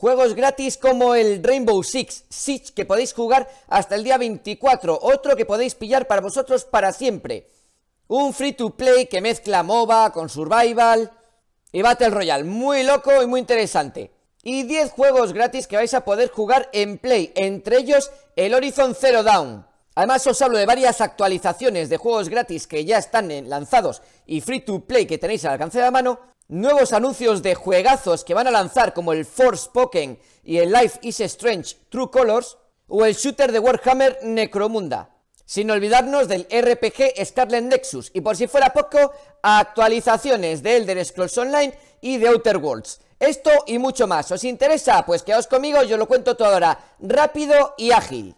Juegos gratis como el Rainbow Six Siege que podéis jugar hasta el día 24, otro que podéis pillar para vosotros para siempre. Un free to play que mezcla MOBA con Survival y Battle Royale, muy loco y muy interesante. Y 10 juegos gratis que vais a poder jugar en Play, entre ellos el Horizon Zero Down. Además os hablo de varias actualizaciones de juegos gratis que ya están lanzados y free to play que tenéis al alcance de la mano nuevos anuncios de juegazos que van a lanzar como el Force Forspoken y el Life is Strange True Colors o el shooter de Warhammer Necromunda. Sin olvidarnos del RPG Scarlet Nexus y por si fuera poco, actualizaciones de Elder Scrolls Online y de Outer Worlds. Esto y mucho más. ¿Os interesa? Pues quedaos conmigo, yo lo cuento todo ahora, rápido y ágil.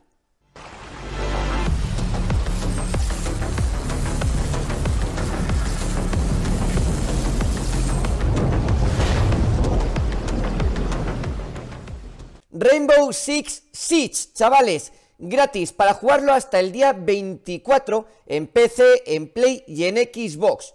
Rainbow Six Siege, chavales, gratis para jugarlo hasta el día 24 en PC, en Play y en Xbox.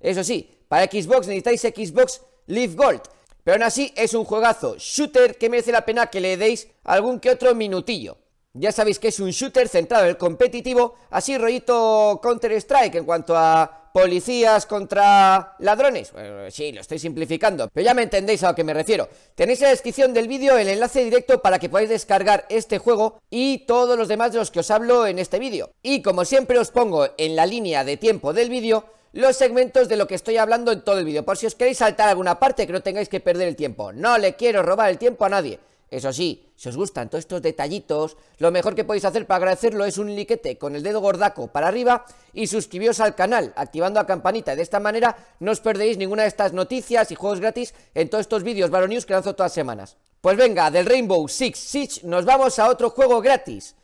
Eso sí, para Xbox necesitáis Xbox Live Gold. Pero aún así es un juegazo shooter que merece la pena que le deis algún que otro minutillo. Ya sabéis que es un shooter centrado en el competitivo, así rollito Counter-Strike en cuanto a policías contra ladrones. sí, lo estoy simplificando, pero ya me entendéis a lo que me refiero. Tenéis en la descripción del vídeo el enlace directo para que podáis descargar este juego y todos los demás de los que os hablo en este vídeo. Y como siempre os pongo en la línea de tiempo del vídeo los segmentos de lo que estoy hablando en todo el vídeo, por si os queréis saltar alguna parte que no tengáis que perder el tiempo. No le quiero robar el tiempo a nadie. Eso sí, si os gustan todos estos detallitos, lo mejor que podéis hacer para agradecerlo es un liquete con el dedo gordaco para arriba y suscribiros al canal activando la campanita. De esta manera no os perdéis ninguna de estas noticias y juegos gratis en todos estos vídeos Baronews que lanzo todas las semanas. Pues venga, del Rainbow Six Siege nos vamos a otro juego gratis.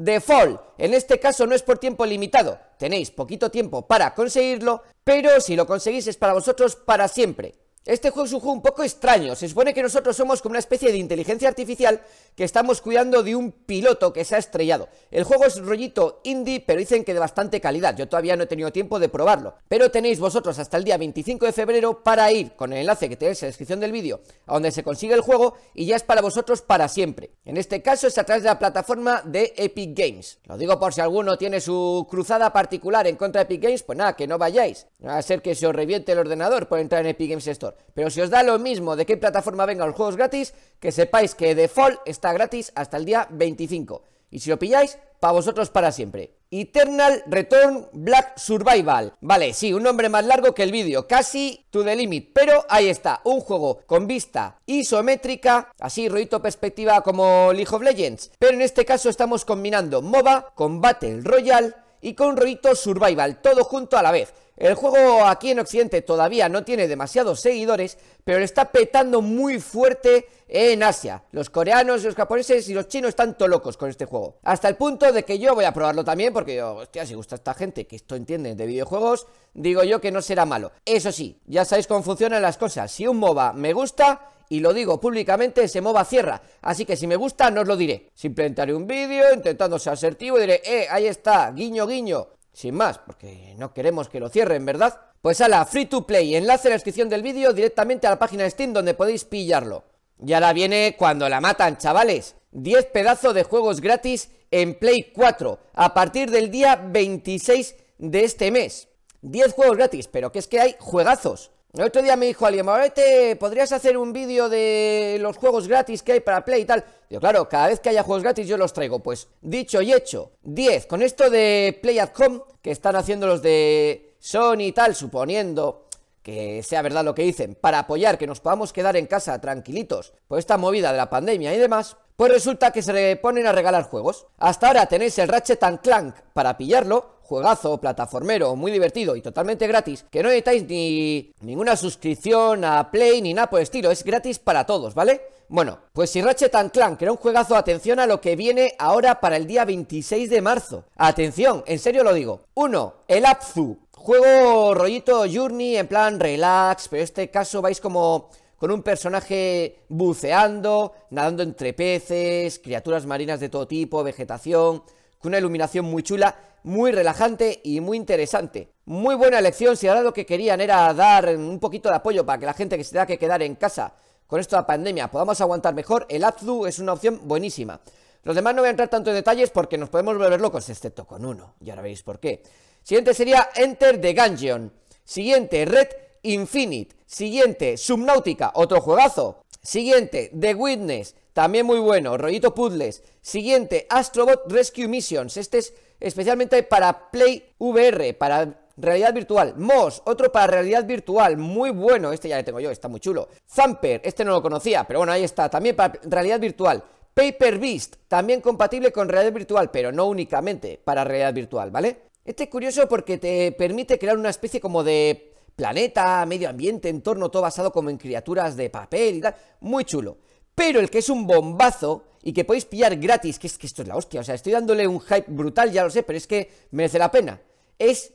The Fall, en este caso no es por tiempo limitado, tenéis poquito tiempo para conseguirlo, pero si lo conseguís es para vosotros para siempre. Este juego es un juego un poco extraño. Se supone que nosotros somos como una especie de inteligencia artificial que estamos cuidando de un piloto que se ha estrellado. El juego es rollito indie, pero dicen que de bastante calidad. Yo todavía no he tenido tiempo de probarlo. Pero tenéis vosotros hasta el día 25 de febrero para ir con el enlace que tenéis en la descripción del vídeo a donde se consigue el juego y ya es para vosotros para siempre. En este caso es a través de la plataforma de Epic Games. Lo digo por si alguno tiene su cruzada particular en contra de Epic Games, pues nada, que no vayáis. No A ser que se os reviente el ordenador por entrar en Epic Games Store. Pero si os da lo mismo de qué plataforma vengan los juegos gratis, que sepáis que Default está gratis hasta el día 25. Y si lo pilláis, para vosotros para siempre. Eternal Return Black Survival. Vale, sí, un nombre más largo que el vídeo, casi to the limit, pero ahí está, un juego con vista isométrica, así rollito perspectiva como League of Legends, pero en este caso estamos combinando MOBA con Battle Royale y con Ruito Survival, todo junto a la vez. El juego aquí en Occidente todavía no tiene demasiados seguidores, pero le está petando muy fuerte en Asia. Los coreanos, los japoneses y los chinos están todo locos con este juego. Hasta el punto de que yo voy a probarlo también, porque yo, hostia, si gusta esta gente que esto entiende de videojuegos, digo yo que no será malo. Eso sí, ya sabéis cómo funcionan las cosas. Si un MOBA me gusta, y lo digo públicamente, se mova cierra. Así que si me gusta, no os lo diré. Simplemente haré un vídeo intentando ser asertivo y diré, eh, ahí está, guiño, guiño. Sin más, porque no queremos que lo cierren, ¿verdad? Pues a la free to play, enlace en la descripción del vídeo directamente a la página de Steam donde podéis pillarlo. Y ahora viene cuando la matan, chavales. 10 pedazos de juegos gratis en Play 4 a partir del día 26 de este mes. 10 juegos gratis, pero que es que hay juegazos. El otro día me dijo alguien, este, ¿podrías hacer un vídeo de los juegos gratis que hay para Play y tal? Digo, claro, cada vez que haya juegos gratis yo los traigo. Pues dicho y hecho, 10. Con esto de Play at Home, que están haciendo los de Sony y tal, suponiendo que sea verdad lo que dicen, para apoyar que nos podamos quedar en casa tranquilitos por esta movida de la pandemia y demás, pues resulta que se le ponen a regalar juegos. Hasta ahora tenéis el Ratchet Clank para pillarlo, juegazo, plataformero, muy divertido y totalmente gratis, que no necesitáis ni ninguna suscripción a Play ni nada por el estilo, es gratis para todos, ¿vale? Bueno, pues si Ratchet Clank era un juegazo, atención a lo que viene ahora para el día 26 de marzo. Atención, en serio lo digo. Uno, El Apzu. Juego rollito Journey en plan relax, pero en este caso vais como con un personaje buceando, nadando entre peces, criaturas marinas de todo tipo, vegetación, con una iluminación muy chula, muy relajante y muy interesante. Muy buena elección si ahora lo que querían era dar un poquito de apoyo para que la gente que se tenga que quedar en casa con esta pandemia podamos aguantar mejor, el Abzu es una opción buenísima. Los demás no voy a entrar tanto en detalles porque nos podemos volver locos, excepto con uno, y ahora veréis por qué. Siguiente sería Enter the Gungeon. Siguiente, Red Infinite. Siguiente, Subnautica, otro juegazo. Siguiente, The Witness, también muy bueno, rollito puzzles. Siguiente, Astrobot Rescue Missions, este es especialmente para Play VR, para realidad virtual. Moss, otro para realidad virtual, muy bueno, este ya le tengo yo, está muy chulo. Zamper, este no lo conocía, pero bueno, ahí está, también para realidad virtual. Paper Beast, también compatible con realidad virtual, pero no únicamente para realidad virtual, ¿vale? Este es curioso porque te permite crear una especie como de planeta, medio ambiente, entorno, todo basado como en criaturas de papel y tal. Muy chulo. Pero el que es un bombazo y que podéis pillar gratis, que es que esto es la hostia, o sea, estoy dándole un hype brutal, ya lo sé, pero es que merece la pena. Es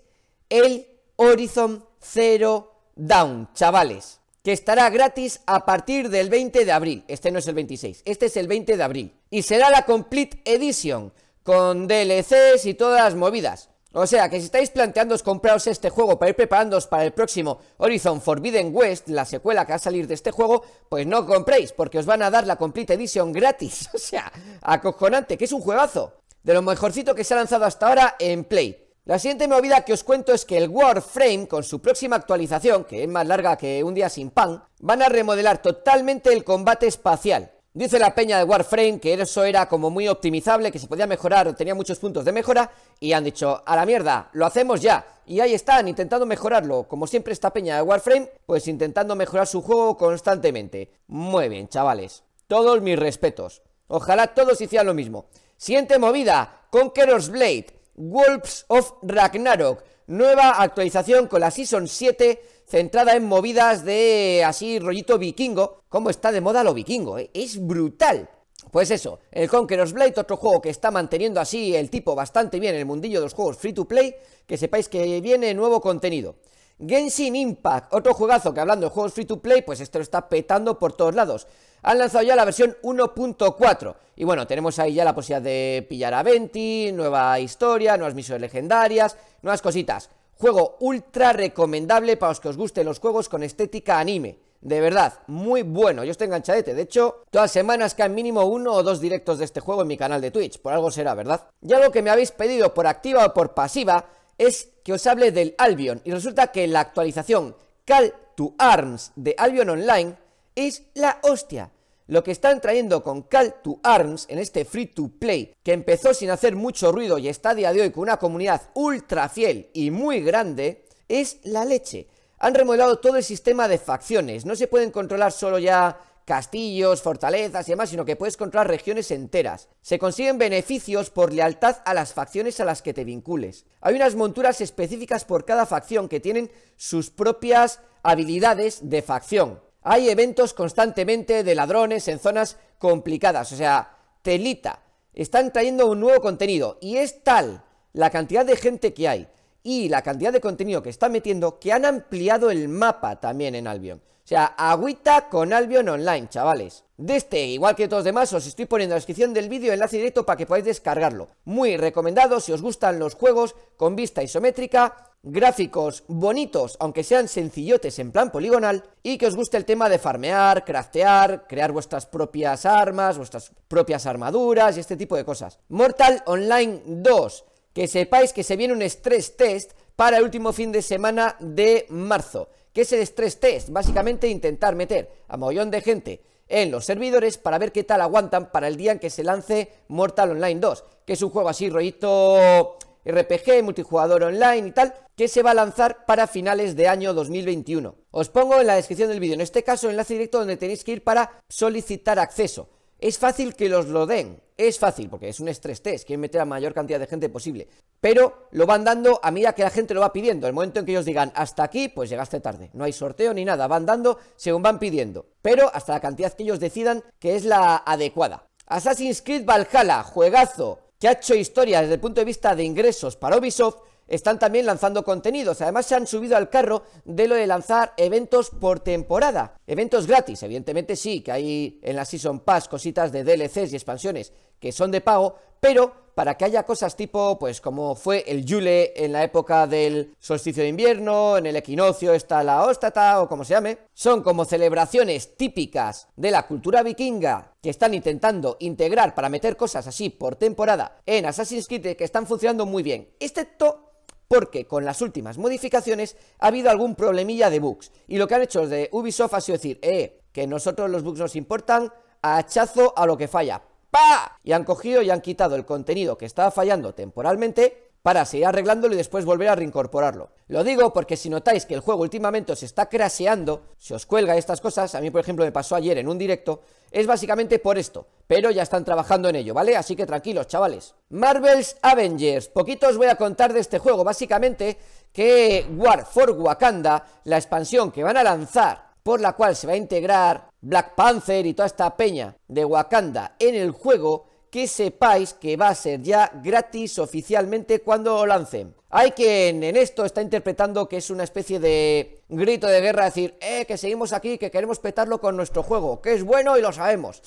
el Horizon Zero Down, chavales, que estará gratis a partir del 20 de abril. Este no es el 26, este es el 20 de abril. Y será la Complete Edition, con DLCs y todas las movidas. O sea que si estáis planteándoos compraros este juego para ir preparándoos para el próximo Horizon Forbidden West, la secuela que va a salir de este juego, pues no compréis, porque os van a dar la Complete Edition gratis. O sea, acojonante, que es un juegazo. De lo mejorcito que se ha lanzado hasta ahora en Play. La siguiente movida que os cuento es que el Warframe, con su próxima actualización, que es más larga que un día sin pan, van a remodelar totalmente el combate espacial. Dice la peña de Warframe que eso era como muy optimizable, que se podía mejorar, tenía muchos puntos de mejora, y han dicho, a la mierda, lo hacemos ya. Y ahí están, intentando mejorarlo. Como siempre esta peña de Warframe, pues intentando mejorar su juego constantemente. Muy bien, chavales. Todos mis respetos. Ojalá todos hicieran lo mismo. Siguiente movida, Conqueror's Blade, Wolves of Ragnarok. Nueva actualización con la Season 7 centrada en movidas de así rollito vikingo, como está de moda lo vikingo, eh? es brutal. Pues eso, el Conqueror's Blade, otro juego que está manteniendo así el tipo bastante bien en el mundillo de los juegos free to play, que sepáis que viene nuevo contenido. Genshin Impact, otro juegazo que hablando de juegos free to play, pues esto lo está petando por todos lados. Han lanzado ya la versión 1.4 y bueno, tenemos ahí ya la posibilidad de pillar a Venti, nueva historia, nuevas misiones legendarias, nuevas cositas. Juego ultra recomendable para los que os gusten los juegos con estética anime. De verdad, muy bueno. Yo estoy enganchadete. De hecho, todas semanas caen mínimo uno o dos directos de este juego en mi canal de Twitch. Por algo será, ¿verdad? y algo que me habéis pedido por activa o por pasiva es que os hable del Albion. Y resulta que la actualización Call to Arms de Albion Online es la hostia. Lo que están trayendo con Call to Arms en este Free to Play, que empezó sin hacer mucho ruido y está a día de hoy con una comunidad ultra fiel y muy grande, es la leche. Han remodelado todo el sistema de facciones, no se pueden controlar solo ya castillos, fortalezas y demás, sino que puedes controlar regiones enteras. Se consiguen beneficios por lealtad a las facciones a las que te vincules. Hay unas monturas específicas por cada facción que tienen sus propias habilidades de facción. Hay eventos constantemente de ladrones en zonas complicadas, o sea, telita. Están trayendo un nuevo contenido y es tal la cantidad de gente que hay y la cantidad de contenido que están metiendo que han ampliado el mapa también en Albion. O sea, agüita con Albion Online, chavales de este, igual que todos demás, os estoy poniendo en la descripción del vídeo enlace directo para que podáis descargarlo. Muy recomendado si os gustan los juegos con vista isométrica, gráficos bonitos, aunque sean sencillotes en plan poligonal, y que os guste el tema de farmear, craftear, crear vuestras propias armas, vuestras propias armaduras y este tipo de cosas. Mortal Online 2, que sepáis que se viene un stress test para el último fin de semana de marzo, que es el stress test, básicamente intentar meter a mogollón de gente en los servidores para ver qué tal aguantan para el día en que se lance Mortal Online 2, que es un juego así rollito RPG, multijugador online y tal, que se va a lanzar para finales de año 2021. Os pongo en la descripción del vídeo, en este caso enlace directo donde tenéis que ir para solicitar acceso. Es fácil que los lo den, es fácil, porque es un estrés test, quieren meter a la mayor cantidad de gente posible, pero lo van dando a medida que la gente lo va pidiendo. El momento en que ellos digan hasta aquí, pues llegaste tarde, no hay sorteo ni nada, van dando según van pidiendo, pero hasta la cantidad que ellos decidan que es la adecuada. Assassin's Creed Valhalla, juegazo, que ha hecho historia desde el punto de vista de ingresos para Ubisoft, están también lanzando contenidos. Además se han subido al carro de lo de lanzar eventos por temporada. Eventos gratis, evidentemente sí, que hay en la Season Pass cositas de DLCs y expansiones que son de pago, pero para que haya cosas tipo, pues como fue el Yule en la época del solsticio de invierno, en el equinoccio está la ostata o como se llame, son como celebraciones típicas de la cultura vikinga que están intentando integrar para meter cosas así por temporada en Assassin's Creed que están funcionando muy bien, excepto porque con las últimas modificaciones ha habido algún problemilla de bugs y lo que han hecho de Ubisoft ha sido decir, eh, que nosotros los bugs nos importan, hachazo a lo que falla, ¡Pa! Y han cogido y han quitado el contenido que estaba fallando temporalmente para seguir arreglándolo y después volver a reincorporarlo. Lo digo porque si notáis que el juego últimamente os está craseando, se os cuelga estas cosas, a mí por ejemplo me pasó ayer en un directo, es básicamente por esto, pero ya están trabajando en ello, ¿vale? Así que tranquilos, chavales. Marvel's Avengers, poquito os voy a contar de este juego, básicamente que War for Wakanda, la expansión que van a lanzar, por la cual se va a integrar Black Panther y toda esta peña de Wakanda en el juego, que sepáis que va a ser ya gratis oficialmente cuando lo lancen. Hay quien en esto está interpretando que es una especie de grito de guerra, decir, eh, que seguimos aquí, que queremos petarlo con nuestro juego, que es bueno y lo sabemos.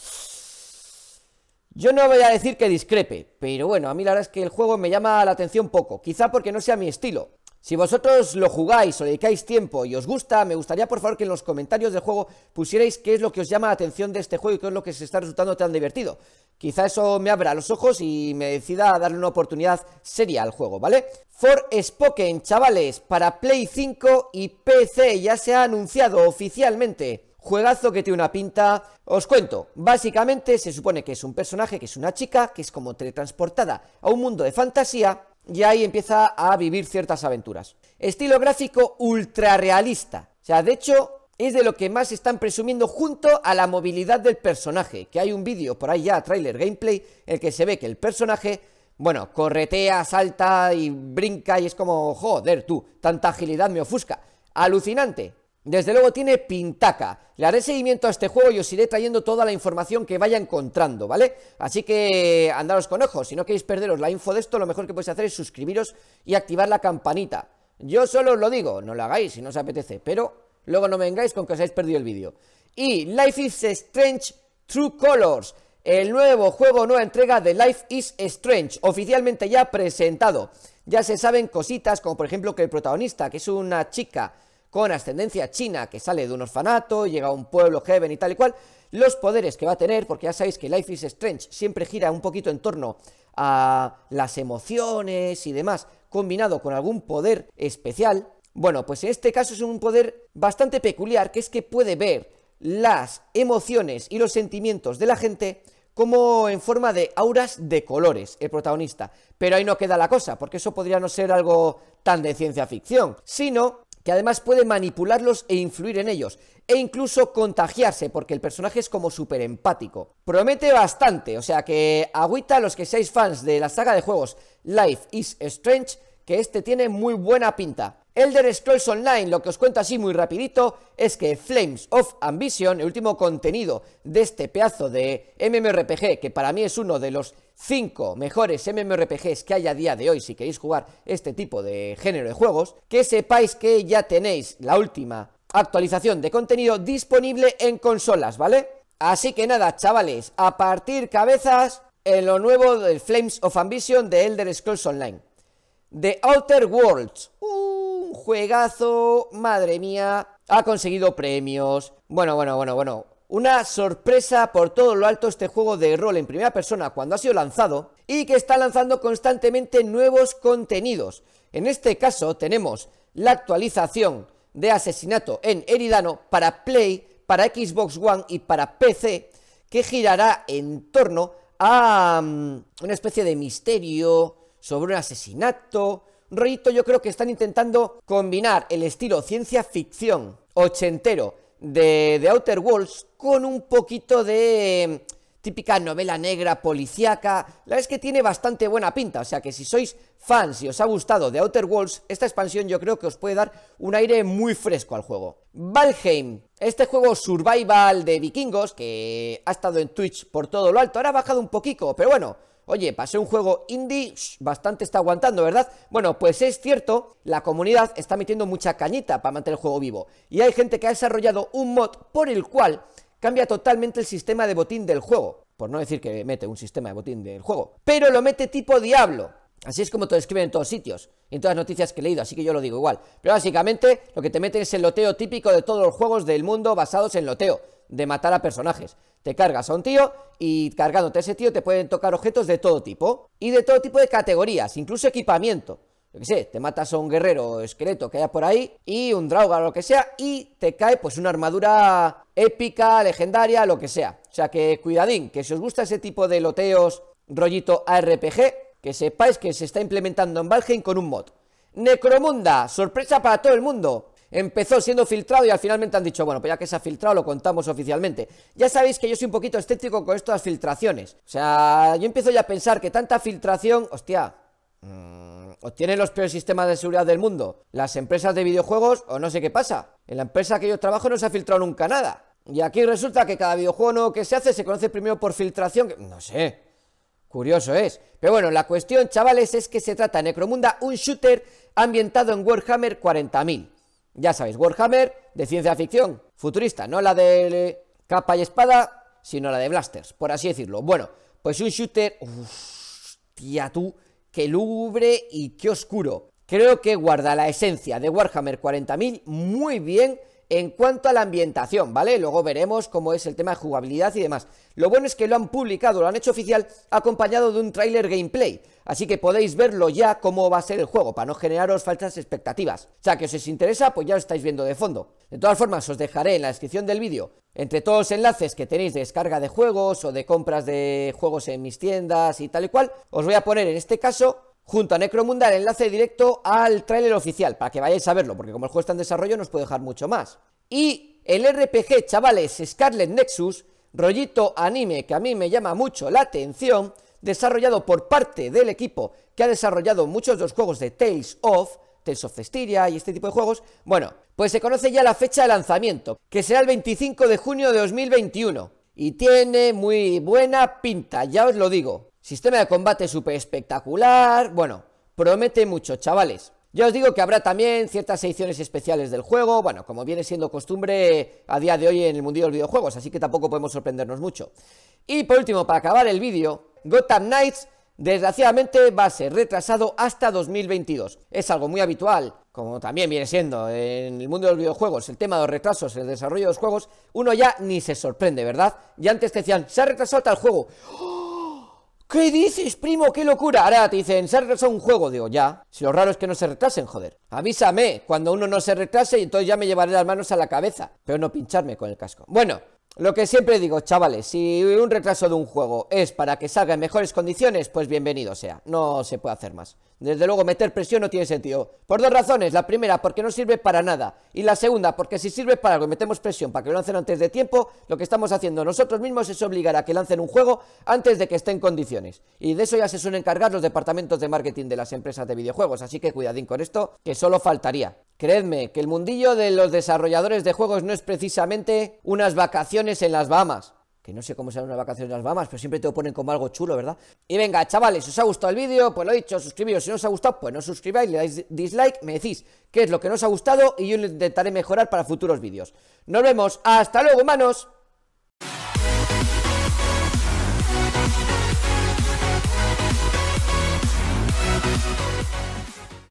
Yo no voy a decir que discrepe, pero bueno, a mí la verdad es que el juego me llama la atención poco, quizá porque no sea mi estilo. Si vosotros lo jugáis o dedicáis tiempo y os gusta, me gustaría por favor que en los comentarios del juego pusierais qué es lo que os llama la atención de este juego y qué es lo que se está resultando tan divertido. Quizá eso me abra los ojos y me decida a darle una oportunidad seria al juego, ¿vale? For Spoken, chavales, para Play 5 y PC ya se ha anunciado oficialmente. Juegazo que tiene una pinta. Os cuento, básicamente se supone que es un personaje que es una chica que es como teletransportada a un mundo de fantasía y ahí empieza a vivir ciertas aventuras. Estilo gráfico ultra realista. O sea, de hecho, es de lo que más están presumiendo junto a la movilidad del personaje, que hay un vídeo por ahí ya, trailer gameplay, en el que se ve que el personaje, bueno, corretea, salta y brinca y es como, joder, tú, tanta agilidad me ofusca. Alucinante, desde luego tiene pintaca. Le haré seguimiento a este juego y os iré trayendo toda la información que vaya encontrando, ¿vale? Así que andaros con ojos. Si no queréis perderos la info de esto, lo mejor que podéis hacer es suscribiros y activar la campanita. Yo solo os lo digo, no lo hagáis si no os apetece, pero luego no me vengáis con que os hayáis perdido el vídeo. Y Life is Strange True Colors, el nuevo juego, nueva entrega de Life is Strange, oficialmente ya presentado. Ya se saben cositas como por ejemplo que el protagonista, que es una chica con ascendencia china que sale de un orfanato, llega a un pueblo heaven y tal y cual, los poderes que va a tener, porque ya sabéis que Life is Strange siempre gira un poquito en torno a las emociones y demás, combinado con algún poder especial. Bueno, pues en este caso es un poder bastante peculiar, que es que puede ver las emociones y los sentimientos de la gente como en forma de auras de colores, el protagonista. Pero ahí no queda la cosa, porque eso podría no ser algo tan de ciencia ficción, sino que además puede manipularlos e influir en ellos, e incluso contagiarse, porque el personaje es como súper empático. Promete bastante, o sea que agüita a los que seáis fans de la saga de juegos Life is Strange, que este tiene muy buena pinta. Elder Scrolls Online, lo que os cuento así muy rapidito, es que Flames of Ambition, el último contenido de este pedazo de MMORPG, que para mí es uno de los 5 mejores MMORPGs que hay a día de hoy si queréis jugar este tipo de género de juegos, que sepáis que ya tenéis la última actualización de contenido disponible en consolas, ¿vale? Así que nada, chavales, a partir cabezas en lo nuevo de Flames of Ambition de Elder Scrolls Online. The Outer Worlds, un juegazo, madre mía, ha conseguido premios. Bueno, bueno, bueno, bueno, una sorpresa por todo lo alto este juego de rol en primera persona cuando ha sido lanzado y que está lanzando constantemente nuevos contenidos. En este caso tenemos la actualización de Asesinato en Eridano para Play, para Xbox One y para PC, que girará en torno a mm, una especie de misterio sobre un asesinato. Un yo creo que están intentando combinar el estilo ciencia ficción ochentero de, Outer Worlds con un poquito de em, típica novela negra, policíaca. La verdad es que tiene bastante buena pinta, o sea que si sois fans y os ha gustado de Outer Worlds, esta expansión yo creo que os puede dar un aire muy fresco al juego. Valheim, este juego survival de vikingos que ha estado en Twitch por todo lo alto, ahora ha bajado un poquito, pero bueno, Oye, pasé un juego indie, bastante está aguantando, ¿verdad? Bueno, pues es cierto, la comunidad está metiendo mucha cañita para mantener el juego vivo. Y hay gente que ha desarrollado un mod por el cual cambia totalmente el sistema de botín del juego. Por no decir que mete un sistema de botín del juego. Pero lo mete tipo diablo. Así es como te lo escriben en todos sitios, en todas las noticias que he leído, así que yo lo digo igual. Pero básicamente lo que te mete es el loteo típico de todos los juegos del mundo basados en loteo, de matar a personajes. Te cargas a un tío y cargándote a ese tío te pueden tocar objetos de todo tipo y de todo tipo de categorías, incluso equipamiento. Yo que sé, te matas a un guerrero o esqueleto que haya por ahí y un Draugr o lo que sea y te cae pues una armadura épica, legendaria, lo que sea. O sea que cuidadín, que si os gusta ese tipo de loteos rollito ARPG, que sepáis que se está implementando en Valheim con un mod. Necromunda, sorpresa para todo el mundo empezó siendo filtrado y al finalmente han dicho, bueno, pues ya que se ha filtrado lo contamos oficialmente. Ya sabéis que yo soy un poquito escéptico con estas filtraciones. O sea, yo empiezo ya a pensar que tanta filtración, hostia, mm, tienen los peores sistemas de seguridad del mundo. Las empresas de videojuegos o no sé qué pasa. En la empresa que yo trabajo no se ha filtrado nunca nada. Y aquí resulta que cada videojuego que se hace se conoce primero por filtración. No sé. Curioso es. Pero bueno, la cuestión, chavales, es que se trata de Necromunda un shooter ambientado en Warhammer 40.000. Ya sabéis, Warhammer de ciencia ficción, futurista, no la de capa y espada, sino la de blasters, por así decirlo. Bueno, pues un shooter... Hostia tú, qué lubre y qué oscuro. Creo que guarda la esencia de Warhammer 40.000 muy bien en cuanto a la ambientación, ¿vale? Luego veremos cómo es el tema de jugabilidad y demás. Lo bueno es que lo han publicado, lo han hecho oficial, acompañado de un tráiler gameplay, así que podéis verlo ya cómo va a ser el juego, para no generaros falsas expectativas. O sea, que os interesa, pues ya lo estáis viendo de fondo. De todas formas, os dejaré en la descripción del vídeo, entre todos los enlaces que tenéis de descarga de juegos o de compras de juegos en mis tiendas y tal y cual, os voy a poner en este caso junto a Necromundial enlace directo al tráiler oficial, para que vayáis a verlo, porque como el juego está en desarrollo nos puede dejar mucho más. Y el RPG, chavales, Scarlet Nexus, rollito anime que a mí me llama mucho la atención, desarrollado por parte del equipo que ha desarrollado muchos de los juegos de Tales of, Tales of Festiria y este tipo de juegos, bueno, pues se conoce ya la fecha de lanzamiento, que será el 25 de junio de 2021. Y tiene muy buena pinta, ya os lo digo. Sistema de combate súper espectacular. Bueno, promete mucho, chavales. Ya os digo que habrá también ciertas ediciones especiales del juego, bueno, como viene siendo costumbre a día de hoy en el mundo de los videojuegos, así que tampoco podemos sorprendernos mucho. Y por último, para acabar el vídeo, Gotham Knights desgraciadamente va a ser retrasado hasta 2022. Es algo muy habitual, como también viene siendo en el mundo de los videojuegos, el tema de los retrasos en el desarrollo de los juegos, uno ya ni se sorprende, ¿verdad? Ya antes te decían, se ha retrasado tal juego. ¡Oh! ¿Qué dices, primo? ¡Qué locura! Ahora te dicen, se ha un juego. Digo, ya. Si lo raro es que no se retrasen, joder. Avísame cuando uno no se retrase y entonces ya me llevaré las manos a la cabeza. Pero no pincharme con el casco. Bueno, lo que siempre digo, chavales, si un retraso de un juego es para que salga en mejores condiciones, pues bienvenido sea, no se puede hacer más. Desde luego meter presión no tiene sentido. Por dos razones, la primera porque no sirve para nada y la segunda porque si sirve para algo y metemos presión para que lo lancen antes de tiempo, lo que estamos haciendo nosotros mismos es obligar a que lancen un juego antes de que esté en condiciones. Y de eso ya se suelen encargar los departamentos de marketing de las empresas de videojuegos, así que cuidadín con esto, que solo faltaría. Creedme que el mundillo de los desarrolladores de juegos no es precisamente unas vacaciones en las Bahamas. Que no sé cómo serán unas vacaciones en las Bahamas, pero siempre te lo ponen como algo chulo, ¿verdad? Y venga, chavales, si os ha gustado el vídeo, pues lo he dicho, suscribiros Si no os ha gustado, pues no os suscribáis, le dais dislike, me decís qué es lo que no os ha gustado y yo lo intentaré mejorar para futuros vídeos. Nos vemos, hasta luego, humanos.